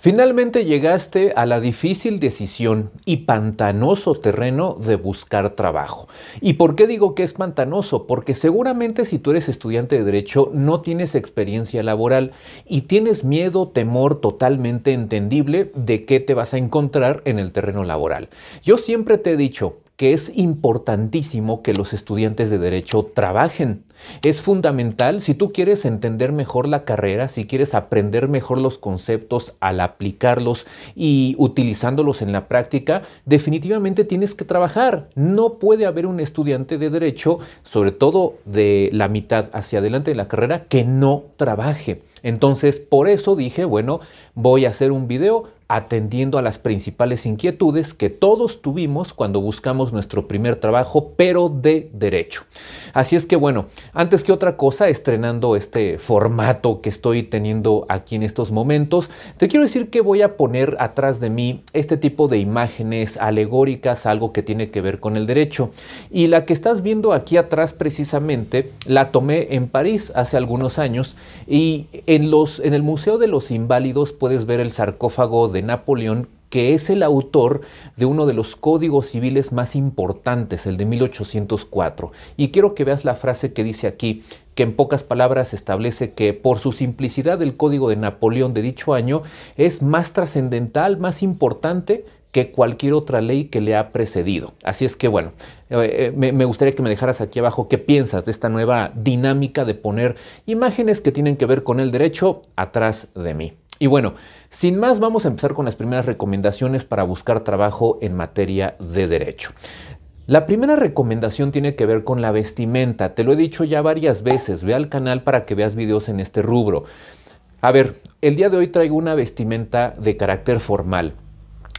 Finalmente llegaste a la difícil decisión y pantanoso terreno de buscar trabajo. ¿Y por qué digo que es pantanoso? Porque seguramente si tú eres estudiante de derecho no tienes experiencia laboral y tienes miedo, temor totalmente entendible de qué te vas a encontrar en el terreno laboral. Yo siempre te he dicho, que es importantísimo que los estudiantes de derecho trabajen. Es fundamental si tú quieres entender mejor la carrera, si quieres aprender mejor los conceptos al aplicarlos y utilizándolos en la práctica, definitivamente tienes que trabajar. No puede haber un estudiante de derecho, sobre todo de la mitad hacia adelante de la carrera, que no trabaje. Entonces, por eso dije, bueno, voy a hacer un video atendiendo a las principales inquietudes que todos tuvimos cuando buscamos nuestro primer trabajo, pero de derecho. Así es que bueno, antes que otra cosa, estrenando este formato que estoy teniendo aquí en estos momentos, te quiero decir que voy a poner atrás de mí este tipo de imágenes alegóricas, algo que tiene que ver con el derecho. Y la que estás viendo aquí atrás precisamente, la tomé en París hace algunos años y en, los, en el Museo de los Inválidos puedes ver el sarcófago de Napoleón, que es el autor de uno de los códigos civiles más importantes, el de 1804. Y quiero que veas la frase que dice aquí, que en pocas palabras establece que por su simplicidad el código de Napoleón de dicho año es más trascendental, más importante que cualquier otra ley que le ha precedido. Así es que bueno, eh, eh, me, gustaría que me dejaras aquí abajo qué piensas de esta nueva dinámica de poner imágenes que tienen que ver con el derecho atrás de mí. Y bueno, sin más vamos a empezar con las primeras recomendaciones para buscar trabajo en materia de derecho. La primera recomendación tiene que ver con la vestimenta. Te lo he dicho ya varias veces, ve al canal para que veas videos en este rubro. A ver, el día de hoy traigo una vestimenta de carácter formal.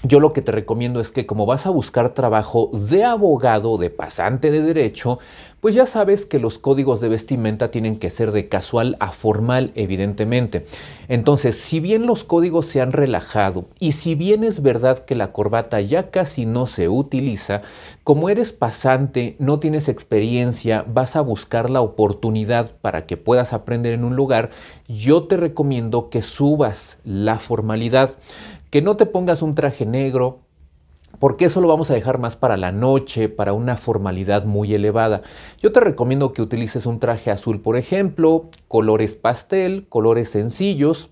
Yo lo que te recomiendo es que como vas a buscar trabajo de abogado, de pasante de derecho, pues ya sabes que los códigos de vestimenta tienen que ser de casual a formal, evidentemente. Entonces, si bien los códigos se han relajado y si bien es verdad que la corbata ya casi no se utiliza, como eres pasante, no tienes experiencia, vas a buscar la oportunidad para que puedas aprender en un lugar, yo te recomiendo que subas la formalidad, que no te pongas un traje negro, porque eso lo vamos a dejar más para la noche, para una formalidad muy elevada. Yo te recomiendo que utilices un traje azul, por ejemplo, colores pastel, colores sencillos,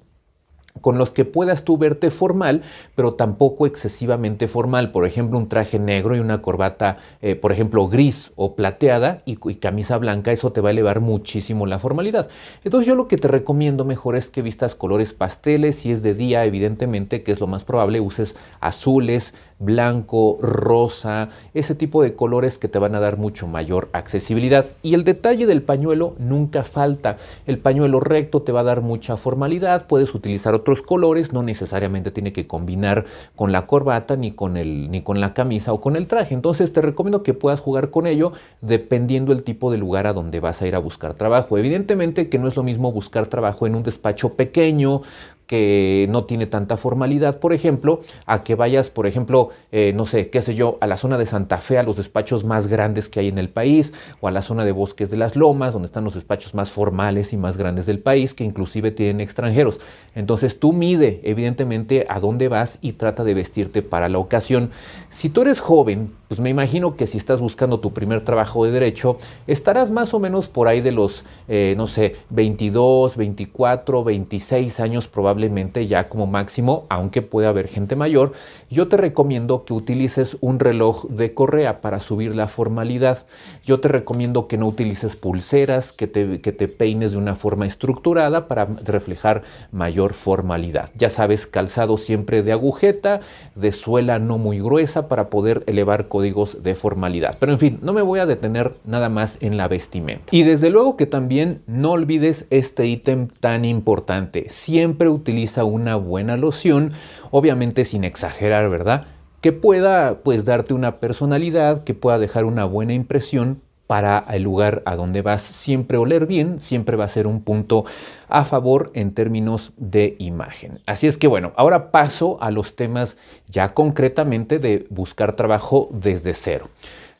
con los que puedas tú verte formal, pero tampoco excesivamente formal. Por ejemplo, un traje negro y una corbata, eh, por ejemplo, gris o plateada y, y camisa blanca, eso te va a elevar muchísimo la formalidad. Entonces yo lo que te recomiendo mejor es que vistas colores pasteles, si es de día, evidentemente, que es lo más probable, uses azules, blanco, rosa, ese tipo de colores que te van a dar mucho mayor accesibilidad. Y el detalle del pañuelo nunca falta. El pañuelo recto te va a dar mucha formalidad, puedes utilizar otro colores, no necesariamente tiene que combinar con la corbata, ni con, el, ni con la camisa o con el traje. Entonces te recomiendo que puedas jugar con ello dependiendo el tipo de lugar a donde vas a ir a buscar trabajo. Evidentemente que no es lo mismo buscar trabajo en un despacho pequeño, que no tiene tanta formalidad, por ejemplo, a que vayas, por ejemplo, eh, no sé, qué sé yo, a la zona de Santa Fe, a los despachos más grandes que hay en el país, o a la zona de Bosques de las Lomas, donde están los despachos más formales y más grandes del país, que inclusive tienen extranjeros. Entonces tú mide, evidentemente, a dónde vas y trata de vestirte para la ocasión. Si tú eres joven, pues me imagino que si estás buscando tu primer trabajo de derecho, estarás más o menos por ahí de los, eh, no sé, 22, 24, 26 años probablemente probablemente ya como máximo, aunque puede haber gente mayor, yo te recomiendo que utilices un reloj de correa para subir la formalidad. Yo te recomiendo que no utilices pulseras, que te, que te peines de una forma estructurada para reflejar mayor formalidad. Ya sabes, calzado siempre de agujeta, de suela no muy gruesa para poder elevar códigos de formalidad. Pero en fin, no me voy a detener nada más en la vestimenta. Y desde luego que también no olvides este ítem tan importante. Siempre utiliza utiliza una buena loción, obviamente sin exagerar, ¿verdad? Que pueda pues darte una personalidad, que pueda dejar una buena impresión para el lugar a donde vas. Siempre oler bien, siempre va a ser un punto a favor en términos de imagen. Así es que bueno, ahora paso a los temas ya concretamente de buscar trabajo desde cero.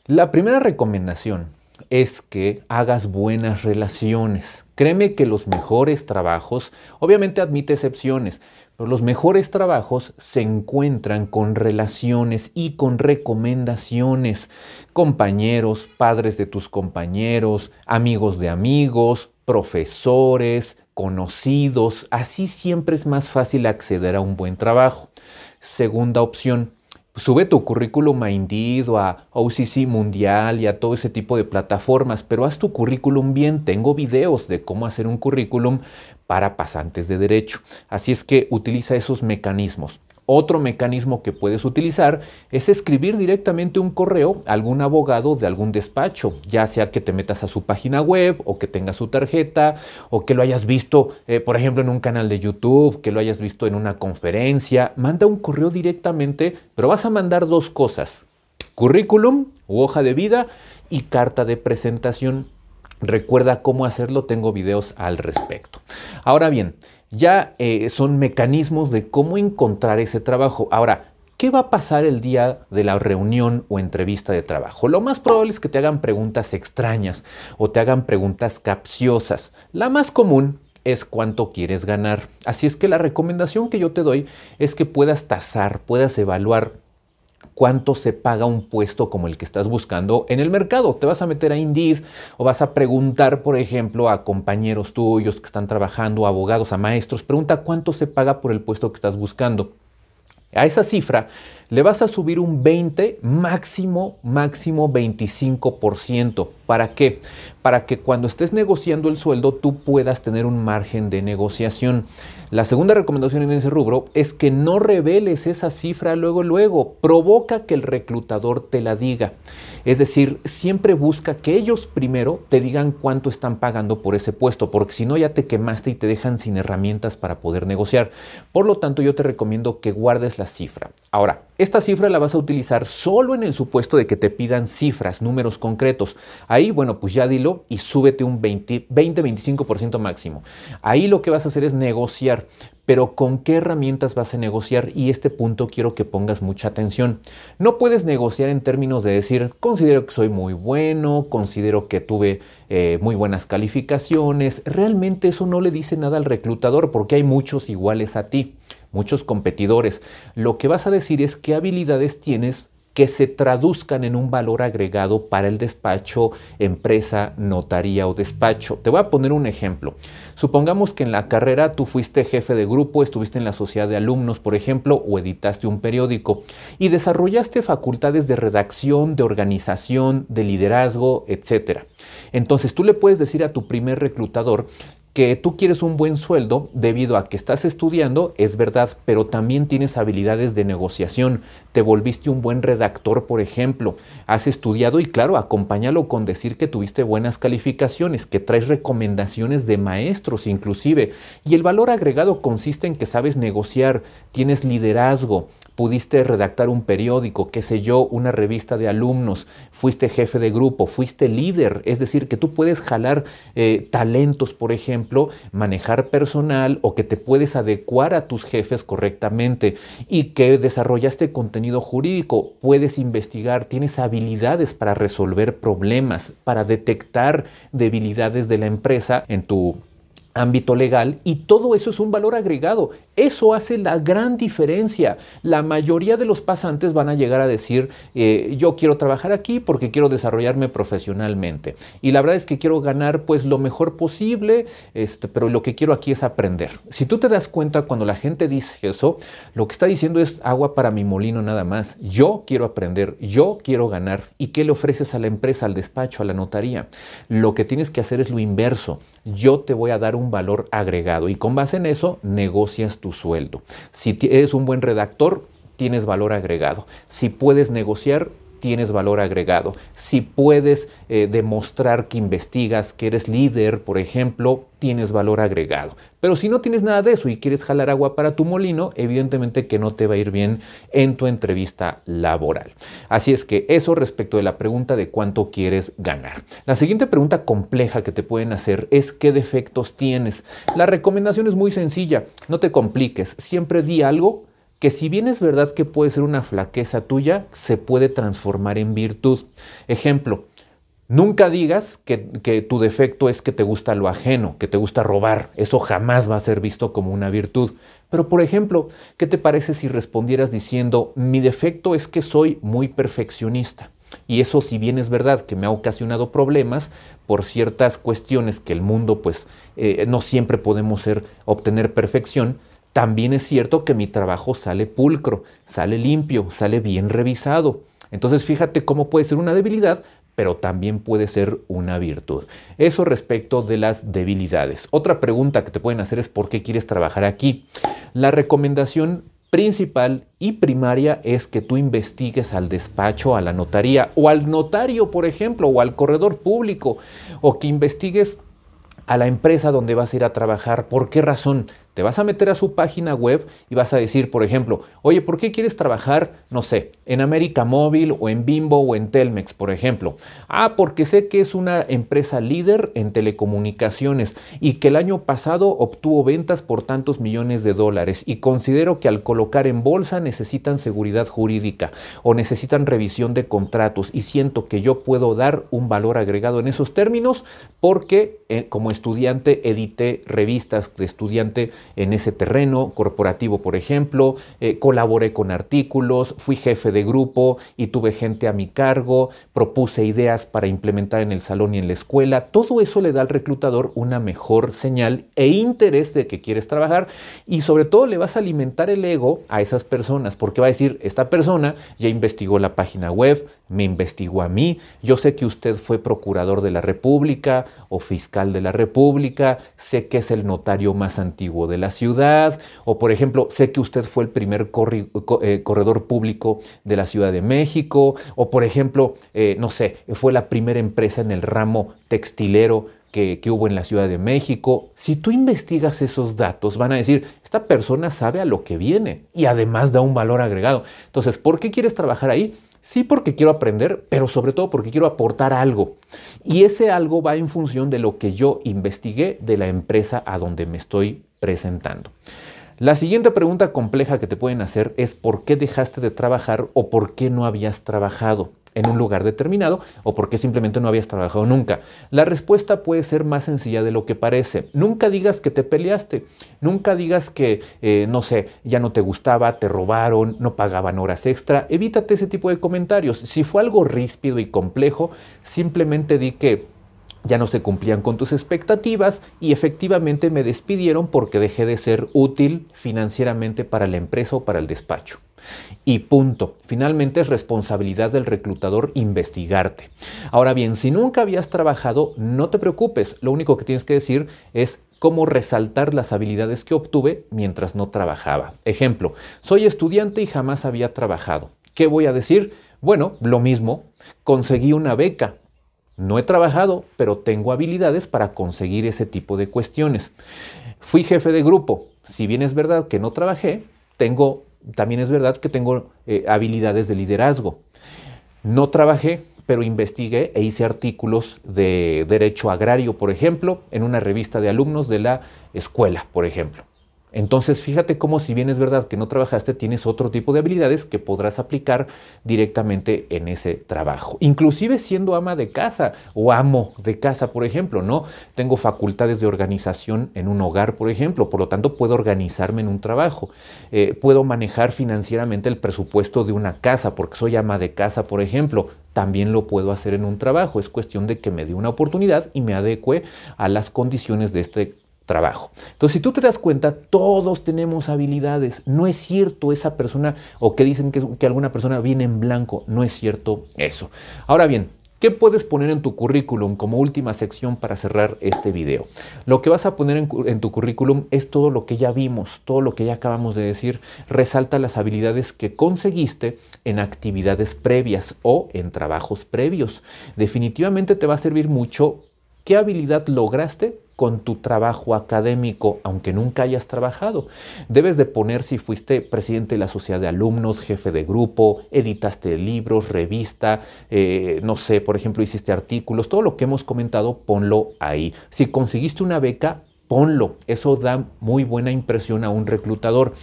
La primera recomendación es que hagas buenas relaciones. Créeme que los mejores trabajos, obviamente admite excepciones, pero los mejores trabajos se encuentran con relaciones y con recomendaciones. Compañeros, padres de tus compañeros, amigos de amigos, profesores, conocidos. Así siempre es más fácil acceder a un buen trabajo. Segunda opción, sube tu currículum a Indeed a OCC Mundial y a todo ese tipo de plataformas, pero haz tu currículum bien. Tengo videos de cómo hacer un currículum para pasantes de derecho. Así es que utiliza esos mecanismos. Otro mecanismo que puedes utilizar es escribir directamente un correo a algún abogado de algún despacho, ya sea que te metas a su página web o que tengas su tarjeta o que lo hayas visto, eh, por ejemplo, en un canal de YouTube, que lo hayas visto en una conferencia. Manda un correo directamente, pero vas a mandar dos cosas, currículum u hoja de vida y carta de presentación. Recuerda cómo hacerlo, tengo videos al respecto. Ahora bien, ya eh, son mecanismos de cómo encontrar ese trabajo. Ahora, ¿qué va a pasar el día de la reunión o entrevista de trabajo? Lo más probable es que te hagan preguntas extrañas o te hagan preguntas capciosas. La más común es cuánto quieres ganar. Así es que la recomendación que yo te doy es que puedas tasar, puedas evaluar cuánto se paga un puesto como el que estás buscando en el mercado. Te vas a meter a Indeed o vas a preguntar, por ejemplo, a compañeros tuyos que están trabajando, a abogados, a maestros, pregunta cuánto se paga por el puesto que estás buscando. A esa cifra le vas a subir un 20, máximo, máximo 25%. ¿Para qué? Para que cuando estés negociando el sueldo tú puedas tener un margen de negociación. La segunda recomendación en ese rubro es que no reveles esa cifra luego, luego. Provoca que el reclutador te la diga. Es decir, siempre busca que ellos primero te digan cuánto están pagando por ese puesto, porque si no ya te quemaste y te dejan sin herramientas para poder negociar. Por lo tanto, yo te recomiendo que guardes la cifra. Ahora, esta cifra la vas a utilizar solo en el supuesto de que te pidan cifras, números concretos. Ahí, bueno, pues ya dilo y súbete un 20-25% máximo. Ahí lo que vas a hacer es negociar, pero ¿con qué herramientas vas a negociar? Y este punto quiero que pongas mucha atención. No puedes negociar en términos de decir, considero que soy muy bueno, considero que tuve eh, muy buenas calificaciones. Realmente eso no le dice nada al reclutador porque hay muchos iguales a ti muchos competidores. Lo que vas a decir es qué habilidades tienes que se traduzcan en un valor agregado para el despacho, empresa, notaría o despacho. Te voy a poner un ejemplo. Supongamos que en la carrera tú fuiste jefe de grupo, estuviste en la sociedad de alumnos, por ejemplo, o editaste un periódico y desarrollaste facultades de redacción, de organización, de liderazgo, etc. Entonces tú le puedes decir a tu primer reclutador que tú quieres un buen sueldo debido a que estás estudiando, es verdad, pero también tienes habilidades de negociación. Te volviste un buen redactor, por ejemplo. Has estudiado y claro, acompáñalo con decir que tuviste buenas calificaciones, que traes recomendaciones de maestros inclusive. Y el valor agregado consiste en que sabes negociar, tienes liderazgo, pudiste redactar un periódico, qué sé yo, una revista de alumnos, fuiste jefe de grupo, fuiste líder, es decir, que tú puedes jalar eh, talentos, por ejemplo manejar personal o que te puedes adecuar a tus jefes correctamente y que desarrollaste este contenido jurídico, puedes investigar, tienes habilidades para resolver problemas, para detectar debilidades de la empresa en tu ámbito legal y todo eso es un valor agregado. Eso hace la gran diferencia. La mayoría de los pasantes van a llegar a decir, eh, yo quiero trabajar aquí porque quiero desarrollarme profesionalmente. Y la verdad es que quiero ganar pues lo mejor posible, este, pero lo que quiero aquí es aprender. Si tú te das cuenta cuando la gente dice eso, lo que está diciendo es agua para mi molino nada más. Yo quiero aprender, yo quiero ganar. ¿Y qué le ofreces a la empresa, al despacho, a la notaría? Lo que tienes que hacer es lo inverso. Yo te voy a dar un valor agregado y con base en eso negocias tu sueldo. Si eres un buen redactor, tienes valor agregado. Si puedes negociar, tienes valor agregado. Si puedes eh, demostrar que investigas, que eres líder, por ejemplo, tienes valor agregado. Pero si no tienes nada de eso y quieres jalar agua para tu molino, evidentemente que no te va a ir bien en tu entrevista laboral. Así es que eso respecto de la pregunta de cuánto quieres ganar. La siguiente pregunta compleja que te pueden hacer es qué defectos tienes. La recomendación es muy sencilla, no te compliques, siempre di algo que si bien es verdad que puede ser una flaqueza tuya, se puede transformar en virtud. Ejemplo, nunca digas que, tu defecto es que te gusta lo ajeno, que te gusta robar. Eso jamás va a ser visto como una virtud. Pero, por ejemplo, ¿qué te parece si respondieras diciendo, mi defecto es que soy muy perfeccionista? Y eso, si bien es verdad que me ha ocasionado problemas por ciertas cuestiones que el mundo, pues, eh, no siempre podemos ser, obtener perfección, también es cierto que mi trabajo sale pulcro, sale limpio, sale bien revisado. Entonces fíjate cómo puede ser una debilidad, pero también puede ser una virtud. Eso respecto de las debilidades. Otra pregunta que te pueden hacer es por qué quieres trabajar aquí. La recomendación principal y primaria es que tú investigues al despacho, a la notaría o al notario, por ejemplo, o al corredor público, o que investigues a la empresa donde vas a ir a trabajar. ¿Por qué razón? Te vas a meter a su página web y vas a decir, por ejemplo, oye, ¿por qué quieres trabajar, no sé, en América Móvil o en Bimbo o en Telmex, por ejemplo? Ah, porque sé que es una empresa líder en telecomunicaciones y que el año pasado obtuvo ventas por tantos millones de dólares y considero que al colocar en bolsa necesitan seguridad jurídica o necesitan revisión de contratos y siento que yo puedo dar un valor agregado en esos términos porque eh, como estudiante edité revistas de estudiante en ese terreno corporativo, por ejemplo, eh, colaboré con artículos, fui jefe de grupo y tuve gente a mi cargo, propuse ideas para implementar en el salón y en la escuela. Todo eso le da al reclutador una mejor señal e interés de que quieres trabajar y sobre todo le vas a alimentar el ego a esas personas porque va a decir, esta persona ya investigó la página web, me investigó a mí, yo sé que usted fue procurador de la República o fiscal de la República, sé que es el notario más antiguo de la ciudad, o por ejemplo, sé que usted fue el primer eh, corredor público de la Ciudad de México, o por ejemplo, eh, no sé, fue la primera empresa en el ramo textilero que, que, hubo en la Ciudad de México. Si tú investigas esos datos, van a decir, esta persona sabe a lo que viene y además da un valor agregado. Entonces, ¿por qué quieres trabajar ahí? Sí, porque quiero aprender, pero sobre todo porque quiero aportar algo. Y ese algo va en función de lo que yo investigué de la empresa a donde me estoy presentando. La siguiente pregunta compleja que te pueden hacer es por qué dejaste de trabajar o por qué no habías trabajado en un lugar determinado o por qué simplemente no habías trabajado nunca. La respuesta puede ser más sencilla de lo que parece. Nunca digas que te peleaste, nunca digas que, eh, no sé, ya no te gustaba, te robaron, no pagaban horas extra. Evítate ese tipo de comentarios. Si fue algo ríspido y complejo, simplemente di que ya no se cumplían con tus expectativas y efectivamente me despidieron porque dejé de ser útil financieramente para la empresa o para el despacho. Y punto. Finalmente es responsabilidad del reclutador investigarte. Ahora bien, si nunca habías trabajado, no te preocupes. Lo único que tienes que decir es cómo resaltar las habilidades que obtuve mientras no trabajaba. Ejemplo, soy estudiante y jamás había trabajado. ¿Qué voy a decir? Bueno, lo mismo, conseguí una beca, no he trabajado, pero tengo habilidades para conseguir ese tipo de cuestiones. Fui jefe de grupo. Si bien es verdad que no trabajé, tengo, también es verdad que tengo eh, habilidades de liderazgo. No trabajé, pero investigué e hice artículos de derecho agrario, por ejemplo, en una revista de alumnos de la escuela, por ejemplo. Entonces, fíjate cómo si bien es verdad que no trabajaste, tienes otro tipo de habilidades que podrás aplicar directamente en ese trabajo. Inclusive siendo ama de casa o amo de casa, por ejemplo, ¿no? Tengo facultades de organización en un hogar, por ejemplo, por lo tanto puedo organizarme en un trabajo. Eh, puedo manejar financieramente el presupuesto de una casa porque soy ama de casa, por ejemplo. También lo puedo hacer en un trabajo. Es cuestión de que me dé una oportunidad y me adecue a las condiciones de este trabajo. Entonces, si tú te das cuenta, todos tenemos habilidades. No es cierto esa persona, o que dicen que, alguna persona viene en blanco. No es cierto eso. Ahora bien, ¿Qué puedes poner en tu currículum como última sección para cerrar este video? Lo que vas a poner en, tu currículum es todo lo que ya vimos, todo lo que ya acabamos de decir. Resalta las habilidades que conseguiste en actividades previas o en trabajos previos. Definitivamente te va a servir mucho qué habilidad lograste con tu trabajo académico, aunque nunca hayas trabajado. Debes de poner si fuiste presidente de la sociedad de alumnos, jefe de grupo, editaste libros, revista, eh, no sé, por ejemplo, hiciste artículos, todo lo que hemos comentado, ponlo ahí. Si conseguiste una beca, ponlo. Eso da muy buena impresión a un reclutador.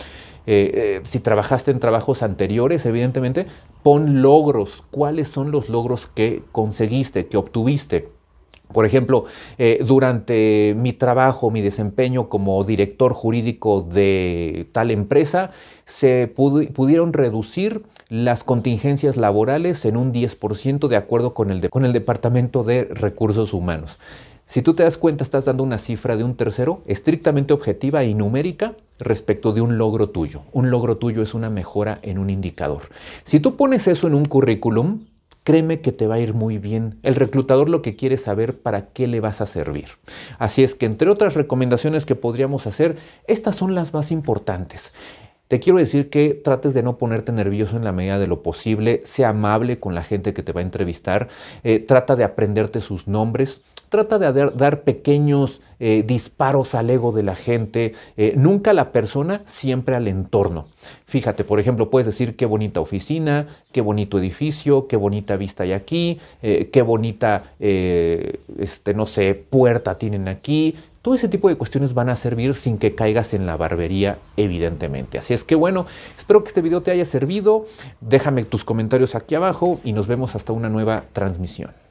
Eh, eh, si trabajaste en trabajos anteriores, evidentemente, pon logros. ¿Cuáles son los logros que conseguiste, que obtuviste? Por ejemplo, eh, durante mi trabajo, mi desempeño como director jurídico de tal empresa, se pudieron reducir las contingencias laborales en un 10% de acuerdo con el, con el Departamento de Recursos Humanos. Si tú te das cuenta, estás dando una cifra de un tercero estrictamente objetiva y numérica respecto de un logro tuyo. Un logro tuyo es una mejora en un indicador. Si tú pones eso en un currículum, créeme que te va a ir muy bien. El reclutador lo que quiere saber para qué le vas a servir. Así es que entre otras recomendaciones que podríamos hacer, estas son las más importantes. Te quiero decir que trates de no ponerte nervioso en la medida de lo posible, sea amable con la gente que te va a entrevistar, eh, trata de aprenderte sus nombres, trata de dar, pequeños eh, disparos al ego de la gente, eh, nunca a la persona, siempre al entorno. Fíjate, por ejemplo, puedes decir qué bonita oficina, qué bonito edificio, qué bonita vista hay aquí, qué bonita, este, no sé, puerta tienen aquí, todo ese tipo de cuestiones van a servir sin que caigas en la barbería, evidentemente. Así es que bueno, espero que este video te haya servido. Déjame tus comentarios aquí abajo y nos vemos hasta una nueva transmisión.